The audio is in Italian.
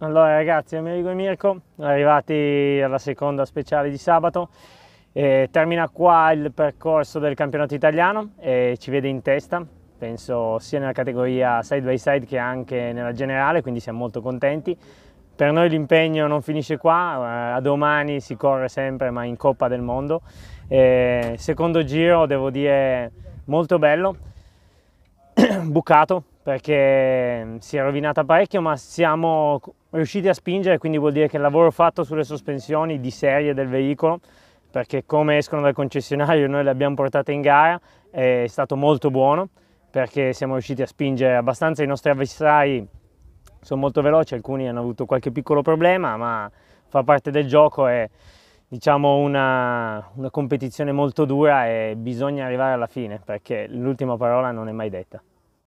Allora ragazzi, Amerigo e Mirko, arrivati alla seconda speciale di sabato, eh, termina qua il percorso del campionato italiano e ci vede in testa, penso sia nella categoria side by side che anche nella generale, quindi siamo molto contenti. Per noi l'impegno non finisce qua, eh, a domani si corre sempre ma in Coppa del Mondo. Eh, secondo giro devo dire molto bello, bucato perché si è rovinata parecchio ma siamo riusciti a spingere, quindi vuol dire che il lavoro fatto sulle sospensioni di serie del veicolo, perché come escono dal concessionario noi le abbiamo portate in gara, è stato molto buono, perché siamo riusciti a spingere abbastanza i nostri avversari, sono molto veloci, alcuni hanno avuto qualche piccolo problema, ma fa parte del gioco, è diciamo una, una competizione molto dura e bisogna arrivare alla fine, perché l'ultima parola non è mai detta.